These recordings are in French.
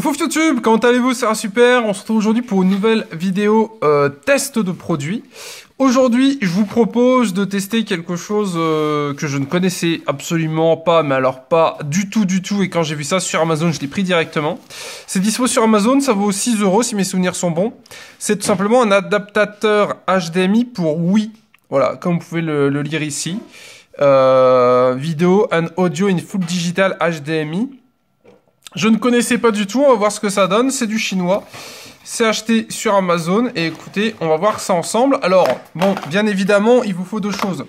Coucou YouTube, comment allez-vous C'est super, on se retrouve aujourd'hui pour une nouvelle vidéo euh, test de produit. Aujourd'hui, je vous propose de tester quelque chose euh, que je ne connaissais absolument pas, mais alors pas du tout, du tout. Et quand j'ai vu ça sur Amazon, je l'ai pris directement. C'est dispo sur Amazon, ça vaut 6 euros si mes souvenirs sont bons. C'est tout simplement un adaptateur HDMI pour Wii. Voilà, comme vous pouvez le, lire ici. Euh, vidéo and audio in full digital HDMI. Je ne connaissais pas du tout, on va voir ce que ça donne, c'est du chinois. C'est acheté sur Amazon et écoutez, on va voir ça ensemble. Alors, bon, bien évidemment, il vous faut deux choses.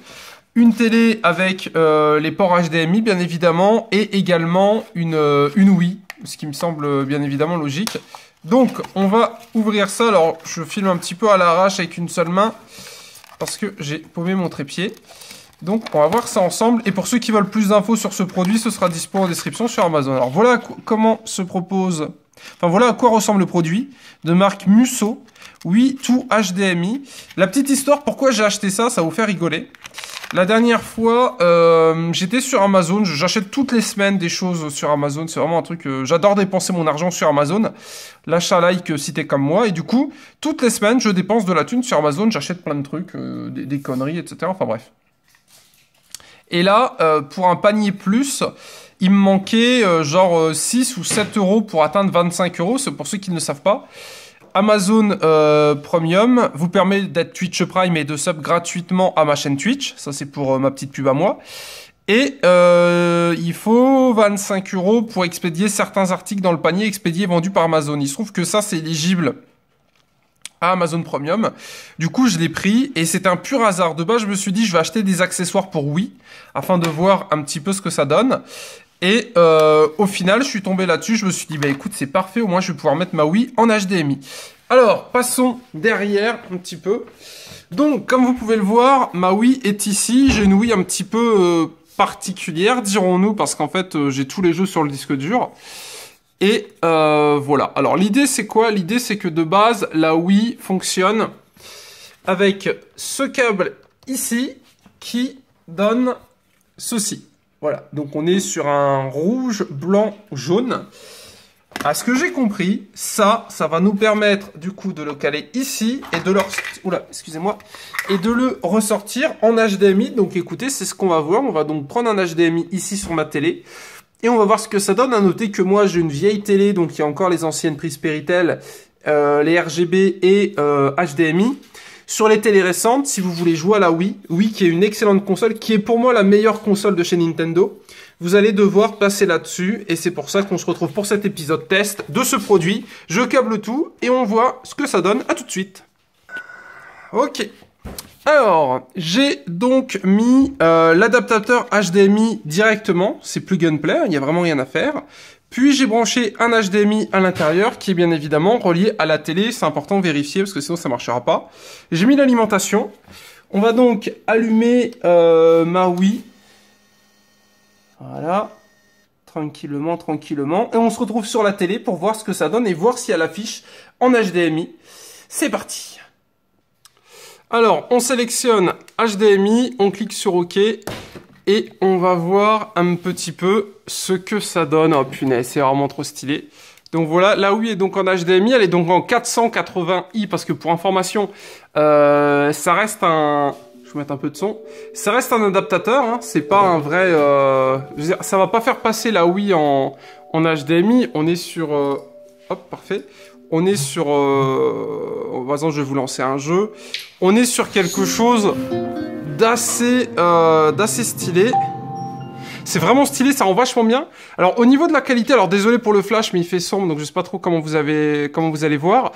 Une télé avec euh, les ports HDMI, bien évidemment, et également une, euh, une Wii, ce qui me semble euh, bien évidemment logique. Donc, on va ouvrir ça. Alors, je filme un petit peu à l'arrache avec une seule main, parce que j'ai paumé mon trépied. Donc on va voir ça ensemble. Et pour ceux qui veulent plus d'infos sur ce produit, ce sera dispo en description sur Amazon. Alors voilà comment se propose... Enfin voilà à quoi ressemble le produit de marque Musso. Oui, tout HDMI. La petite histoire, pourquoi j'ai acheté ça, ça vous fait rigoler. La dernière fois, euh, j'étais sur Amazon. J'achète toutes les semaines des choses sur Amazon. C'est vraiment un truc. Euh, j'adore dépenser mon argent sur Amazon. L'achat like euh, si t'es comme moi. Et du coup, toutes les semaines, je dépense de la thune sur Amazon. J'achète plein de trucs, euh, des, des, conneries, etc. Enfin bref. Et là, euh, pour un panier plus, il me manquait euh, genre 6 euh, ou 7 euros pour atteindre 25 euros. C'est pour ceux qui ne le savent pas. Amazon Premium vous permet d'être Twitch Prime et de sub gratuitement à ma chaîne Twitch. Ça, c'est pour ma petite pub à moi. Et il faut 25 euros pour expédier certains articles dans le panier expédié vendu par Amazon. Il se trouve que ça, c'est éligible Amazon Premium. Du coup, je l'ai pris et c'est un pur hasard. De base, je me suis dit, je vais acheter des accessoires pour Wii afin de voir un petit peu ce que ça donne. Et euh, au final, je suis tombé là-dessus. Je me suis dit, bah écoute, c'est parfait. Au moins, je vais pouvoir mettre ma Wii en HDMI. Alors, passons derrière un petit peu. Donc, comme vous pouvez le voir, ma Wii est ici. J'ai une Wii un petit peu euh, particulière, dirons-nous, parce qu'en fait, euh, j'ai tous les jeux sur le disque dur. Et euh, voilà. Alors l'idée c'est quoi L'idée c'est que de base, la Wii fonctionne avec ce câble ici qui donne ceci. Voilà, donc on est sur un rouge, blanc, jaune. À ce que j'ai compris, ça, ça va nous permettre du coup de le caler ici et de le, et de le ressortir en HDMI. Donc écoutez, c'est ce qu'on va voir. On va donc prendre un HDMI ici sur ma télé. Et on va voir ce que ça donne. À noter que moi, j'ai une vieille télé, donc il y a encore les anciennes prises Péritel, euh, les RGB et HDMI. Euh, Sur les télés récentes, si vous voulez jouer à la Wii, Wii qui est une excellente console, qui est pour moi la meilleure console de chez Nintendo, vous allez devoir passer là-dessus. Et c'est pour ça qu'on se retrouve pour cet épisode test de ce produit. Je câble tout et on voit ce que ça donne. À tout de suite. Ok, alors, j'ai donc mis euh, l'adaptateur HDMI directement, c'est plus gunplay, il n'y a vraiment rien à faire. Puis j'ai branché un HDMI à l'intérieur qui est bien évidemment relié à la télé, c'est important de vérifier parce que sinon ça ne marchera pas. J'ai mis l'alimentation. On va donc allumer euh, ma Wii. Voilà. Tranquillement, tranquillement. Et on se retrouve sur la télé pour voir ce que ça donne et voir si elle affiche en HDMI. C'est parti alors, on sélectionne HDMI, on clique sur OK, et on va voir un petit peu ce que ça donne. Oh punaise, c'est vraiment trop stylé. Donc voilà, la Wii est donc en HDMI, elle est donc en 480i, parce que pour information, euh, ça reste un... Je vais mettre un peu de son. Ça reste un adaptateur, hein. c'est pas un vrai... Euh, ça va pas faire passer la Wii en, HDMI, on est sur... Euh, hop, parfait on est sur... Euh, oh, je vais vous lancer un jeu. On est sur quelque chose d'assez euh, stylé. C'est vraiment stylé, ça rend vachement bien. Alors au niveau de la qualité, alors désolé pour le flash, mais il fait sombre, donc je sais pas trop comment vous avez, comment vous allez voir.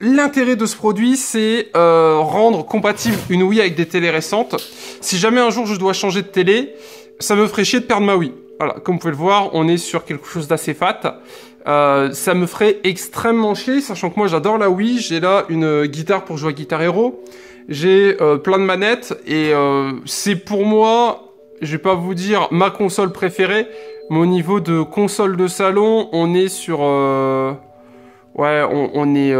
L'intérêt de ce produit, c'est euh, rendre compatible une Wii avec des télés récentes. Si jamais un jour je dois changer de télé, ça me ferait chier de perdre ma Wii. Voilà, comme vous pouvez le voir, on est sur quelque chose d'assez fat. Euh, ça me ferait extrêmement chier, sachant que moi j'adore la Wii, j'ai là une euh, guitare pour jouer à Guitar Hero, j'ai euh, plein de manettes, et c'est pour moi, je vais pas vous dire ma console préférée, mais au niveau de console de salon, on est sur... ouais, on, est,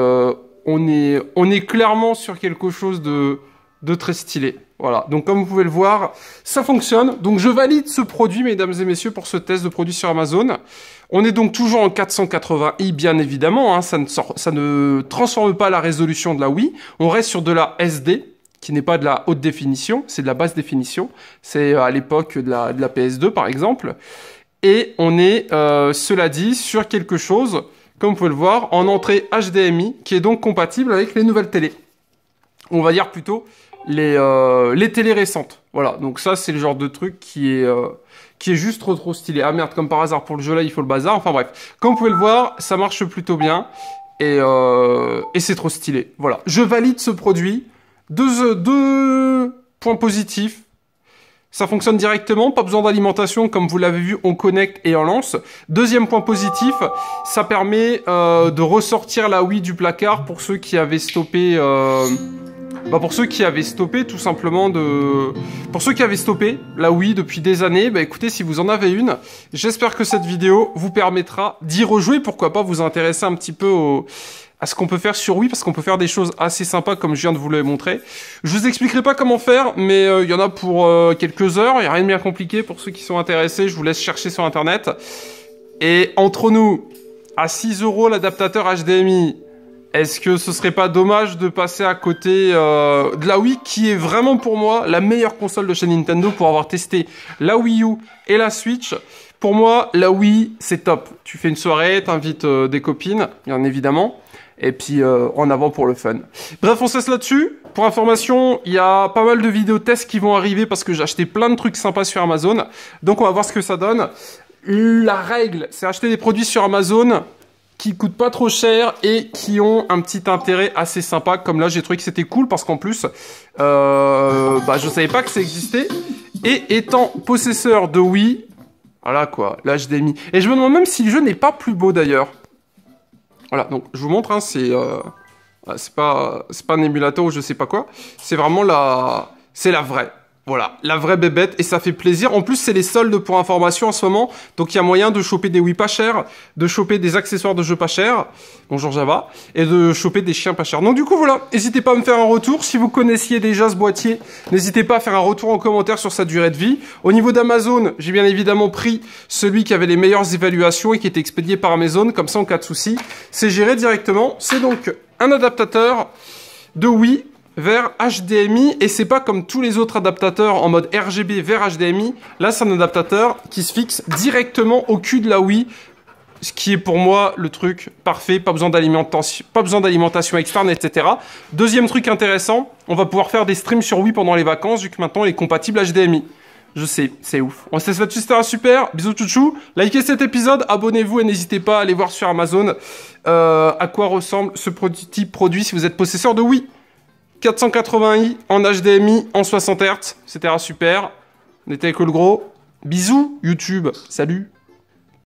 on, est, on est clairement sur quelque chose de, de très stylé. Voilà, donc comme vous pouvez le voir, ça fonctionne. Donc je valide ce produit, mesdames et messieurs, pour ce test de produit sur Amazon. On est donc toujours en 480i, bien évidemment. Hein. Ça, ne transforme pas la résolution de la Wii. On reste sur de la SD, qui n'est pas de la haute définition, c'est de la basse définition. C'est euh, à l'époque de la, PS2, par exemple. Et on est, euh, cela dit, sur quelque chose, comme vous pouvez le voir, en entrée HDMI, qui est donc compatible avec les nouvelles télé. On va dire plutôt euh, les, télés récentes. Voilà, donc ça c'est le genre de truc qui est, euh, qui est juste trop trop stylé. Ah merde, comme par hasard pour le jeu là, il faut le bazar. Enfin bref, comme vous pouvez le voir, ça marche plutôt bien et, euh, c'est trop stylé. Voilà, je valide ce produit. Deux, deux points positifs. Ça fonctionne directement, pas besoin d'alimentation, comme vous l'avez vu, on connecte et on lance. Deuxième point positif, ça permet de ressortir la Wii du placard pour ceux qui avaient stoppé bah pour ceux qui avaient stoppé tout simplement de... Pour ceux qui avaient stoppé la Wii depuis des années, bah écoutez, si vous en avez une, j'espère que cette vidéo vous permettra d'y rejouer, pourquoi pas vous intéresser un petit peu à ce qu'on peut faire sur Wii parce qu'on peut faire des choses assez sympas comme je viens de vous le montrer. Je vous expliquerai pas comment faire, mais euh, il y en a pour euh, quelques heures. Il n'y a rien de bien compliqué pour ceux qui sont intéressés. Je vous laisse chercher sur internet. Et entre nous, à 6 euros l'adaptateur HDMI, est-ce que ce serait pas dommage de passer à côté euh, de la Wii qui est vraiment pour moi la meilleure console de chez Nintendo pour avoir testé la Wii U et la Switch Pour moi, la Wii, c'est top. Tu fais une soirée, t'invites euh, des copines, bien évidemment, et puis euh, en avant pour le fun. Bref, on cesse là-dessus. Pour information, il y a pas mal de vidéos tests qui vont arriver parce que j'ai acheté plein de trucs sympas sur Amazon. Donc on va voir ce que ça donne. La règle, c'est acheter des produits sur Amazon qui coûtent pas trop cher et qui ont un petit intérêt assez sympa. Comme là, j'ai trouvé que c'était cool parce qu'en plus, euh, bah, je savais pas que ça existait. Et étant possesseur de Wii, voilà quoi, l'HDMI. Et je me demande même si le jeu n'est pas plus beau d'ailleurs. Voilà, donc je vous montre, hein, c'est euh, c'est pas c'est pas un émulateur ou je sais pas quoi. C'est vraiment la c'est la vraie. Voilà, la vraie bébête, et ça fait plaisir. En plus, c'est les soldes pour information en ce moment, donc il y a moyen de choper des Wii pas chers, de choper des accessoires de jeux pas chers, bonjour Java, et de choper des chiens pas chers. Donc du coup, voilà, n'hésitez pas à me faire un retour. Si vous connaissiez déjà ce boîtier, n'hésitez pas à faire un retour en commentaire sur sa durée de vie. Au niveau d'Amazon, j'ai bien évidemment pris celui qui avait les meilleures évaluations et qui était expédié par Amazon, comme ça en cas de souci, c'est géré directement. C'est donc un adaptateur de Wii vers HDMI et c'est pas comme tous les autres adaptateurs en mode RGB vers HDMI. Là, c'est un adaptateur qui se fixe directement au cul de la Wii. Ce qui est pour moi le truc parfait, pas besoin d'alimentation externe, etc. Deuxième truc intéressant, on va pouvoir faire des streams sur Wii pendant les vacances, vu que maintenant il est compatible HDMI. Je sais, c'est ouf. On se laisse là-dessus, c'était un super. Bisous chouchou. Likez cet épisode, abonnez-vous et n'hésitez pas à aller voir sur Amazon euh, à quoi ressemble ce petit produit si vous êtes possesseur de Wii. 480i en HDMI en 60 Hz. C'était super. On était avec le gros. Bisous YouTube. Salut.